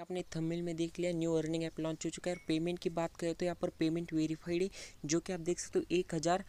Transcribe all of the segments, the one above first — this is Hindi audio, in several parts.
आपने थंबनेल में देख लिया न्यू अर्निंग ऐप लॉन्च हो चुका है और पेमेंट की बात करें तो यहाँ पर पेमेंट वेरीफाइड है जो कि आप देख सकते हो एक हज़ार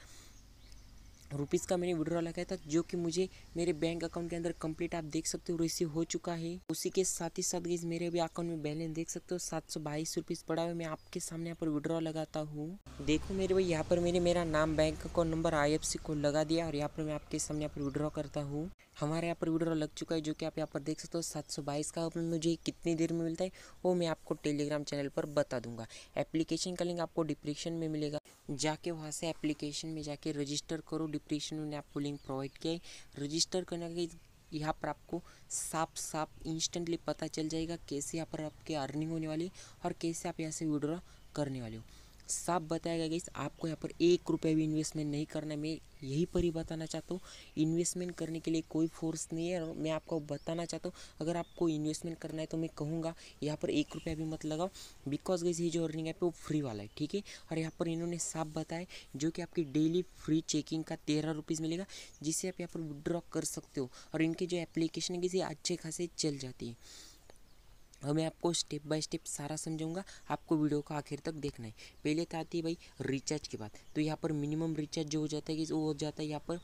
रुपीज़ का मैंने विड्रॉ लगाया था जो कि मुझे मेरे बैंक अकाउंट के अंदर कंप्लीट आप देख सकते हो रिसीव हो चुका है उसी के साथ ही साथ मेरे भी अकाउंट में बैलेंस देख सकते हो सात सौ बाईस रुपीज़ पड़ा हुआ मैं आपके सामने यहाँ पर विड्रॉ लगाता हूँ देखो मेरे भाई यहाँ पर मैंने मेरा नाम बैंक अकाउंट नंबर आई को लगा दिया और यहाँ पर मैं आपके सामने यहाँ पर विड्रॉ करता हूँ हमारे यहाँ पर विड्रॉ लग चुका है जो कि आप यहाँ पर देख सकते हो सात सौ बाईस का मुझे कितनी देर में मिलता है वो मैं आपको टेलीग्राम चैनल पर बता दूंगा एप्लीकेशन का लिंक आपको डिप्रेशन में मिलेगा जाके वहाँ से एप्लीकेशन में जाके रजिस्टर करो डिप्रेशन में आपको लिंक प्रोवाइड किया है रजिस्टर करने के यहाँ पर आपको साफ साफ इंस्टेंटली पता चल जाएगा कैसे यहाँ पर आपके अर्निंग होने वाली और कैसे आप यहाँ से विड्रॉ करने वाले हो साफ बताया गया गाइस आपको यहाँ पर एक रुपये भी इन्वेस्टमेंट नहीं करना है मैं यही पर ही बताना चाहता हूँ इन्वेस्टमेंट करने के लिए कोई फोर्स नहीं है और मैं आपको बताना चाहता हूँ अगर आपको इन्वेस्टमेंट करना है तो मैं कहूँगा यहाँ पर एक रुपया भी मत लगाओ बिकॉज गाइस ये जो अर्निंग ऐप है वो फ्री वाला है ठीक है और यहाँ पर इन्होंने साफ बताया जो कि आपकी डेली फ्री चेकिंग का तेरह रुपीज़ मिलेगा जिससे आप यहाँ पर विड्रॉ कर सकते हो और इनके जो एप्लीकेशन है किसी अच्छे खासे चल जाती है हाँ, मैं आपको स्टेप बाय स्टेप सारा समझाऊंगा आपको वीडियो का आखिर तक देखना है पहले तो आती है भाई रिचार्ज की बात तो यहाँ पर मिनिमम रिचार्ज जो हो जाता है कि वो हो जाता है यहाँ पर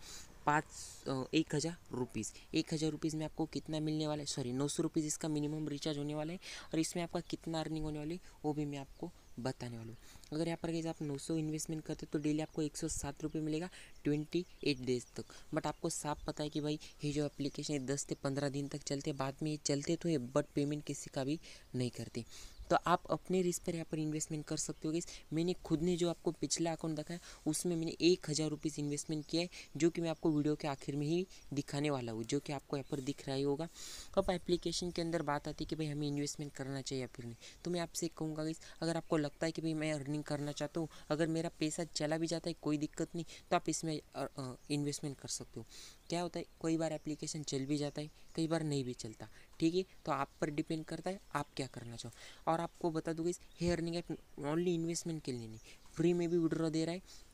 पाँच एक हज़ार रुपीज़ एक हज़ार रुपीज़ में आपको कितना मिलने वाला है सॉरी नौ सौ रुपीज़ इसका मिनिमम रिचार्ज होने वाला है और इसमें आपका कितना अर्निंग होने वाली है वो भी मैं आपको बताने वाला हूँ अगर यहाँ पर गई आप 900 इन्वेस्टमेंट करते तो डेली आपको एक सौ सात रुपये मिलेगा ट्वेंटी एट डेज तक बट आपको साफ पता है कि भाई ये जो एप्लीकेशन है दस से पंद्रह दिन तक चलते बाद में ये चलते तो है बट पेमेंट किसी का भी नहीं करते तो आप अपने रिस्क पर यहाँ पर इन्वेस्टमेंट कर सकते हो गई मैंने खुद ने जो आपको पिछला अकाउंट दिखाया उसमें मैंने एक हज़ार रुपीज़ इन्वेस्टमेंट किया है जो कि मैं आपको वीडियो के आखिर में ही दिखाने वाला हूँ जो कि आपको यहाँ पर दिख रहा ही होगा अब एप्लीकेशन के अंदर बात आती है कि भाई हमें इन्वेस्टमेंट करना चाहिए या फिर नहीं तो मैं आपसे कहूँगा गई अगर आपको लगता है कि भाई मैं अर्निंग करना चाहता हूँ अगर मेरा पैसा चला भी जाता है कोई दिक्कत नहीं तो आप इसमें इन्वेस्टमेंट कर सकते हो क्या होता है कई बार एप्लीकेशन चल भी जाता है कई बार नहीं भी चलता ठीक है तो आप पर डिपेंड करता है आप क्या करना चाहो और आपको बता दूंगी हे अर्निंग ऐप ओनली इन्वेस्टमेंट के लिए नहीं फ्री में भी विड्रॉ दे रहा है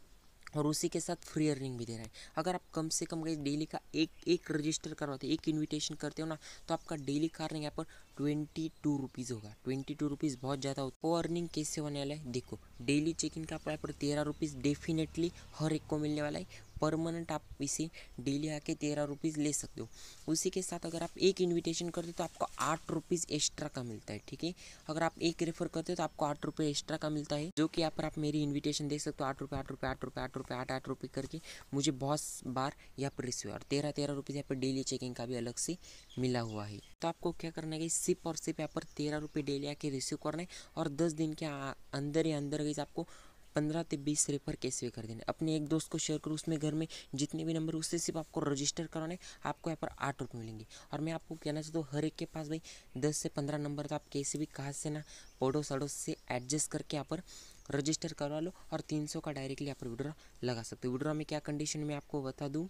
और उसी के साथ फ्री अर्निंग भी दे रहा है अगर आप कम से कम गई डेली का एक एक रजिस्टर करवाते एक इनविटेशन करते हो ना तो आपका डेली का अर्निंग यहाँ पर ट्वेंटी टू रुपीज़ होगा ट्वेंटी टू रुपीज़ बहुत ज़्यादा होता है वो अर्निंग कैसे होने वाला है देखो डेली चेक इन का यहाँ पर तेरह रुपीज़ डेफिनेटली हर एक को मिलने वाला है परमानेंट आप इसे डेली आके तेरह रुपीज़ ले सकते हो उसी के साथ अगर आप एक इन्विटेशन करते हो तो आपको आठ रुपीज़ एक्स्ट्रा का मिलता है ठीक है अगर आप एक रेफर करते हो तो आपको आठ रुपये एक्स्ट्रा का मिलता है जो कि यहाँ पर आप मेरी इन्विटेशन देख सकते हो आठ रुपये आठ रुपये आठ रुपये आठ रुपये आठ आठ रुपये करके मुझे बहुत बार यहाँ पर रिसीव और तेरह तेरह रुपीज़ यहाँ पर डेली चेकिंग का भी अलग से मिला हुआ है तो आपको क्या करना है सिर्फ और सिर्फ यहाँ पर तेरह रुपये डेली आके रिसीव करना है और दस दिन के अंदर ही अंदर गई आपको पंद्रह से बीस रेफर कैसे भी कर देने अपने एक दोस्त को शेयर करो उसमें घर में जितने भी नंबर उससे सिर्फ आपको रजिस्टर कराने आपको यहाँ पर आठ रुपये मिलेंगे और मैं आपको कहना चाहता हूँ हर एक के पास भाई दस से पंद्रह नंबर तो आप कैसे भी कहाँ से ना पड़ोस अड़ोस से एडजस्ट करके यहाँ पर रजिस्टर करवा लो और तीन सौ का डायरेक्टली यहाँ पर विड्रा लगा सकते हो विड्रा में क्या कंडीशन में आपको बता दूँ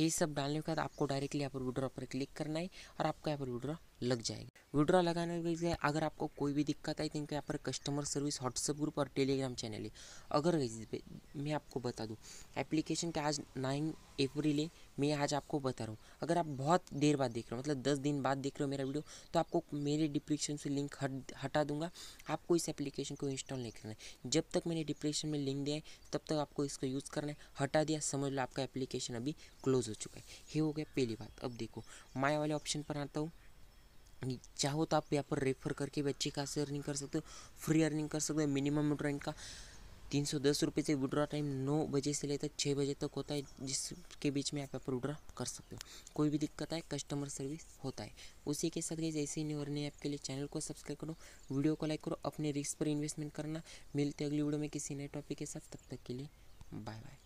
ये सब डालने के बाद आपको डायरेक्टली यहाँ पर विड्रॉ पर क्लिक करना है और आपको यहाँ पर विड्रॉ लग जाएगी विड्रॉ लगाने के लिए अगर आपको कोई भी दिक्कत आई थिंक यहाँ पर कस्टमर सर्विस व्हाट्सएप ग्रुप और टेलीग्राम चैनल है अगर मैं आपको बता दूँ एप्लीकेशन का आज नाइन अप्रैल है मैं आज आपको बता रहा हूँ अगर आप बहुत देर बाद देख रहे हो मतलब दस दिन बाद देख रहे हो मेरा वीडियो तो आपको मेरे डिप्रेशन से लिंक हट हटा दूंगा आपको इस एप्लीकेशन को इंस्टॉल नहीं करना है जब तक मैंने डिप्रेशन में लिंक दिया है तब तक आपको इसको यूज़ करना है हटा दिया समझ लो आपका एप्लीकेशन अभी क्लोज हो चुका है ये हो गया पहली बात अब देखो माया वाले ऑप्शन पर आता हूँ चाहो तो आप यहाँ पर रेफर करके बच्चे अच्छी खासी अर्निंग कर सकते हो फ्री अर्निंग कर सकते हो मिनिमम विड्रॉइंग का तीन सौ दस रुपये से विड्रा टाइम नौ बजे से लेकर छः बजे तक होता है जिसके बीच में आप यहाँ पर विड्रा कर सकते हो कोई भी दिक्कत आए कस्टमर सर्विस होता है उसी के साथ ऐसे ही न्यू अर्निंग ऐप के लिए चैनल को सब्सक्राइब करो वीडियो को लाइक करो अपने रिस्क पर इन्वेस्टमेंट करना मिलते अगली वीडियो में किसी नए टॉपिक के साथ तब तक के लिए बाय बाय